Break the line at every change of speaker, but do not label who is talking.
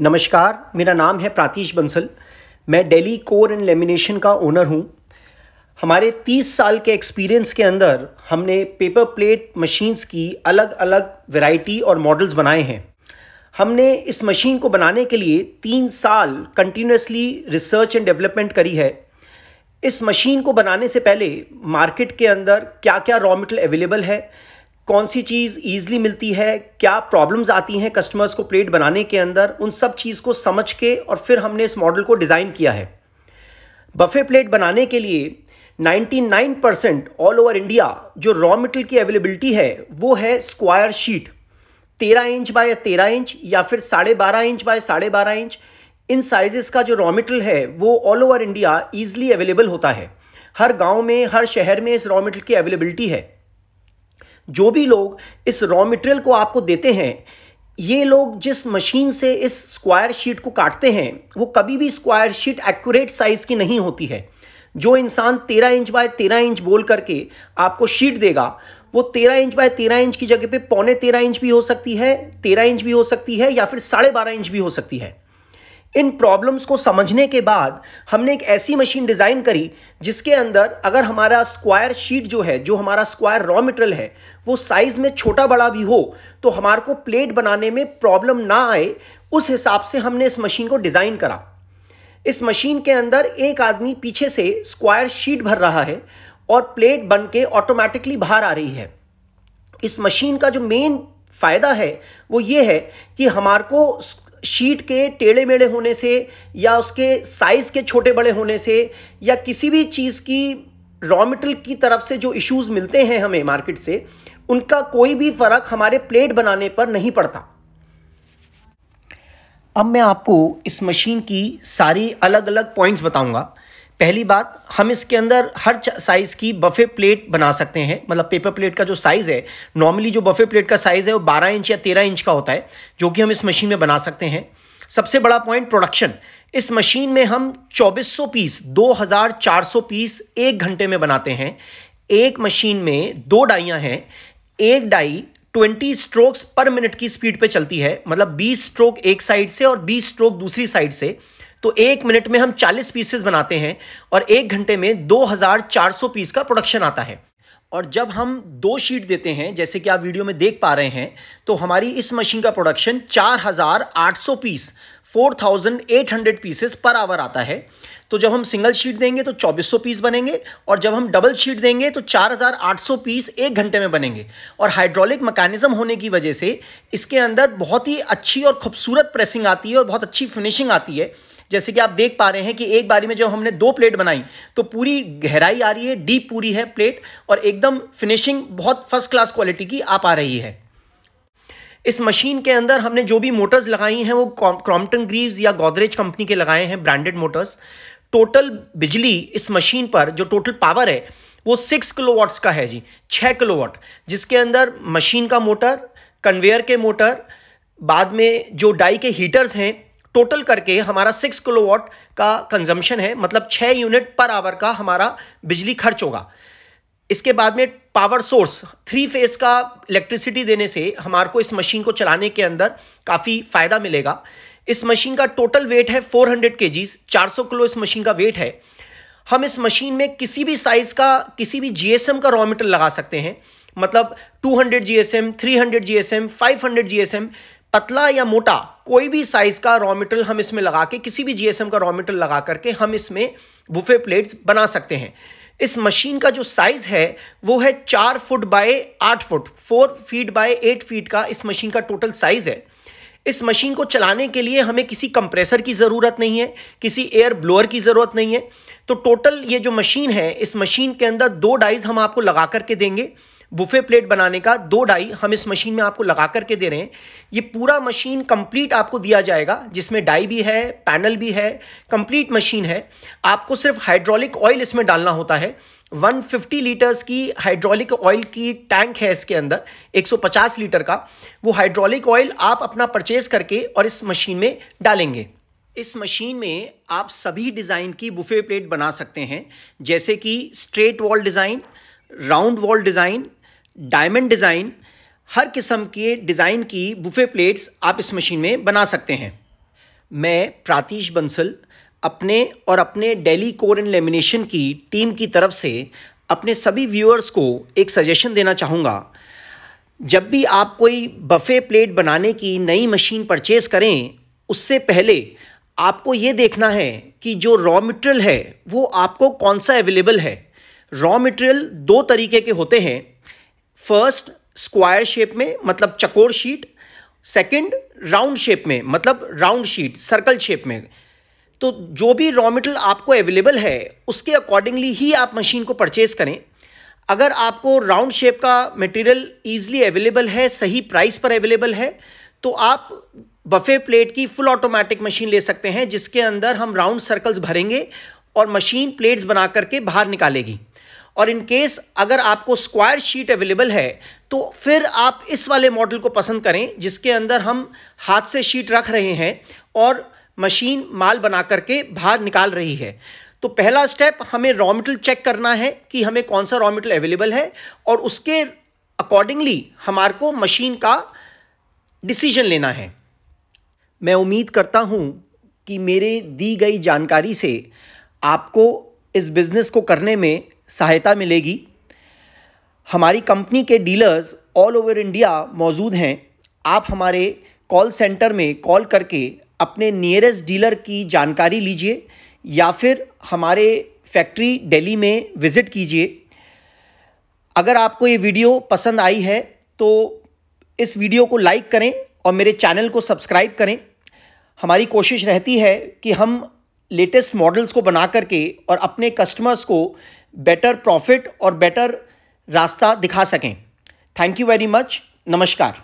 नमस्कार मेरा नाम है प्रातीश बंसल मैं डेली कोर एंड लेमिनेशन का ओनर हूँ हमारे 30 साल के एक्सपीरियंस के अंदर हमने पेपर प्लेट मशीन्स की अलग अलग वैरायटी और मॉडल्स बनाए हैं हमने इस मशीन को बनाने के लिए तीन साल कंटिन्यूसली रिसर्च एंड डेवलपमेंट करी है इस मशीन को बनाने से पहले मार्केट के अंदर क्या क्या रॉ मटेरियल अवेलेबल है कौन सी चीज़ ईजिली मिलती है क्या प्रॉब्लम्स आती हैं कस्टमर्स को प्लेट बनाने के अंदर उन सब चीज़ को समझ के और फिर हमने इस मॉडल को डिज़ाइन किया है बफे प्लेट बनाने के लिए 99 परसेंट ऑल ओवर इंडिया जो रॉ मेटेरियल की अवेलेबिलिटी है वो है स्क्वायर शीट तेरह इंच बाय तेरह इंच या फिर साढ़े बारह इंच बाय साढ़े बारह इंच इन साइजेस का जो रॉ मेटेरियल है वो all over India easily available होता है हर गांव में हर शहर में इस रॉ मेटेरियल की अवेलेबिलिटी है जो भी लोग इस रॉ मटेरियल को आपको देते हैं ये लोग जिस मशीन से इस स्क्वायर शीट को काटते हैं वो कभी भी स्क्वायर शीट एक्यूरेट साइज़ की नहीं होती है जो इंसान तेरह इंच बाय तेरह इंच बोल करके आपको शीट देगा वो तेरह इंच बाय तेरह इंच की जगह पे पौने तेरह इंच भी हो सकती है तेरह इंच भी हो सकती है या फिर साढ़े बारह इंच भी हो सकती है इन प्रॉब्लम्स को समझने के बाद हमने एक ऐसी मशीन डिज़ाइन करी जिसके अंदर अगर हमारा स्क्वायर शीट जो है जो हमारा स्क्वायर रॉ मटेरियल है वो साइज़ में छोटा बड़ा भी हो तो हमारे को प्लेट बनाने में प्रॉब्लम ना आए उस हिसाब से हमने इस मशीन को डिज़ाइन करा इस मशीन के अंदर एक आदमी पीछे से स्क्वायर शीट भर रहा है और प्लेट बन के ऑटोमेटिकली बाहर आ रही है इस मशीन का जो मेन फ़ायदा है वो ये है कि हमारे को शीट के टेढ़े मेढ़े होने से या उसके साइज़ के छोटे बड़े होने से या किसी भी चीज़ की रॉ मटेरियल की तरफ से जो इश्यूज़ मिलते हैं हमें मार्केट से उनका कोई भी फ़र्क हमारे प्लेट बनाने पर नहीं पड़ता अब मैं आपको इस मशीन की सारी अलग अलग पॉइंट्स बताऊंगा पहली बात हम इसके अंदर हर साइज़ की बफे प्लेट बना सकते हैं मतलब पेपर प्लेट का जो साइज़ है नॉर्मली जो बफे प्लेट का साइज़ है वो 12 इंच या 13 इंच का होता है जो कि हम इस मशीन में बना सकते हैं सबसे बड़ा पॉइंट प्रोडक्शन इस मशीन में हम 2400 पीस 2400 पीस एक घंटे में बनाते हैं एक मशीन में दो डाइयाँ हैं एक डाई 20 स्ट्रोक्स पर मिनट की स्पीड पे चलती है मतलब 20 स्ट्रोक एक साइड से और 20 स्ट्रोक दूसरी साइड से तो एक मिनट में हम 40 पीसेस बनाते हैं और एक घंटे में 2400 पीस का प्रोडक्शन आता है और जब हम दो शीट देते हैं जैसे कि आप वीडियो में देख पा रहे हैं तो हमारी इस मशीन का production 4800 piece 4800 pieces per hour आता है तो जब हम सिंगल शीट देंगे तो 2400 पीस बनेंगे और जब हम डबल शीट देंगे तो 4800 पीस एक घंटे में बनेंगे और हाइड्रोलिक मैकेनिज्म होने की वजह से इसके अंदर बहुत ही अच्छी और खूबसूरत प्रेसिंग आती है और बहुत अच्छी फिनिशिंग आती है जैसे कि आप देख पा रहे हैं कि एक बारी में जब हमने दो प्लेट बनाई तो पूरी गहराई आ रही है डीप पूरी है प्लेट और एकदम फिनिशिंग बहुत फर्स्ट क्लास क्वालिटी की आ पा रही है इस मशीन के अंदर हमने जो भी मोटर्स लगाई हैं वो क्रॉम्पटन ग्रीव्स या गोदरेज कंपनी के लगाए हैं ब्रांडेड मोटर्स टोटल बिजली इस मशीन पर जो टोटल पावर है वो सिक्स किलो का है जी छः किलो जिसके अंदर मशीन का मोटर कन्वेयर के मोटर बाद में जो डाई के हीटर्स हैं टोटल करके हमारा सिक्स किलोवाट का कंजम्पशन है मतलब छः यूनिट पर आवर का हमारा बिजली खर्च होगा इसके बाद में पावर सोर्स थ्री फेज का इलेक्ट्रिसिटी देने से हमारे को इस मशीन को चलाने के अंदर काफ़ी फ़ायदा मिलेगा इस मशीन का टोटल वेट है 400 हंड्रेड के जीज चार किलो इस मशीन का वेट है हम इस मशीन में किसी भी साइज़ का किसी भी जीएसएम का रॉ मेटेरियल लगा सकते हैं मतलब 200 जीएसएम 300 जीएसएम 500 जीएसएम पतला या मोटा कोई भी साइज का रॉ मेटेरियल हम इसमें लगा के किसी भी जीएसएम का रॉ मेटेरियल लगा करके हम इसमें बुफे प्लेट्स बना सकते हैं इस मशीन का जो साइज़ है वो है चार फुट बाय आठ foot four feet by eight feet का इस मशीन का टोटल साइज़ है इस मशीन को चलाने के लिए हमें किसी कंप्रेसर की ज़रूरत नहीं है किसी एयर ब्लोअर की ज़रूरत नहीं है तो टोटल ये जो मशीन है इस मशीन के अंदर दो डाइज हम आपको लगा करके देंगे बुफे प्लेट बनाने का दो डाई हम इस मशीन में आपको लगा करके दे रहे हैं ये पूरा मशीन कंप्लीट आपको दिया जाएगा जिसमें डाई भी है पैनल भी है कंप्लीट मशीन है आपको सिर्फ हाइड्रोलिक ऑयल इसमें डालना होता है 150 लीटर्स की हाइड्रोलिक ऑयल की टैंक है इसके अंदर 150 लीटर का वो हाइड्रोलिक ऑयल आप अपना परचेज करके और इस मशीन में डालेंगे इस मशीन में आप सभी डिज़ाइन की बुफे प्लेट बना सकते हैं जैसे कि straight wall design round wall design diamond design हर किस्म के डिज़ाइन की बुफे प्लेट्स आप इस मशीन में बना सकते हैं मैं प्रातीश बंसल अपने और अपने डेली कोर एंड लेमिनेशन की टीम की तरफ से अपने सभी व्यूअर्स को एक सजेशन देना चाहूँगा जब भी आप कोई बफे प्लेट बनाने की नई मशीन परचेज़ करें उससे पहले आपको ये देखना है कि जो रॉ मटेरियल है वो आपको कौन सा अवेलेबल है रॉ मटेरियल दो तरीके के होते हैं फर्स्ट स्क्वायर शेप में मतलब चकोर शीट सेकंड राउंड शेप में मतलब राउंड शीट सर्कल शेप में तो जो भी रॉ मेटेरियल आपको अवेलेबल है उसके अकॉर्डिंगली ही आप मशीन को परचेज़ करें अगर आपको राउंड शेप का मटेरियल ईजिली अवेलेबल है सही प्राइस पर अवेलेबल है तो आप बफे प्लेट की फुल ऑटोमेटिक मशीन ले सकते हैं जिसके अंदर हम राउंड सर्कल्स भरेंगे और मशीन प्लेट्स बना करके बाहर निकालेगी और इन केस अगर आपको स्क्वायर शीट अवेलेबल है तो फिर आप इस वाले मॉडल को पसंद करें जिसके अंदर हम हाथ से शीट रख रहे हैं और मशीन माल बना करके बाहर निकाल रही है तो पहला स्टेप हमें रॉ मेटल चेक करना है कि हमें कौन सा रॉ मेटल अवेलेबल है और उसके अकॉर्डिंगली हमारे को मशीन का डिसीजन लेना है मैं उम्मीद करता हूँ कि मेरे दी गई जानकारी से आपको इस बिज़नेस को करने में सहायता मिलेगी हमारी कंपनी के डीलर्स ऑल ओवर इंडिया मौजूद हैं आप हमारे कॉल सेंटर में कॉल करके अपने नियरेस्ट डीलर की जानकारी लीजिए या फिर हमारे फैक्ट्री दिल्ली में विज़िट कीजिए अगर आपको ये वीडियो पसंद आई है तो इस वीडियो को लाइक करें और मेरे चैनल को सब्सक्राइब करें हमारी कोशिश रहती है कि हम लेटेस्ट मॉडल्स को बना करके और अपने कस्टमर्स को बेटर प्रॉफिट और बेटर रास्ता दिखा सकें थैंक यू वेरी मच नमस्कार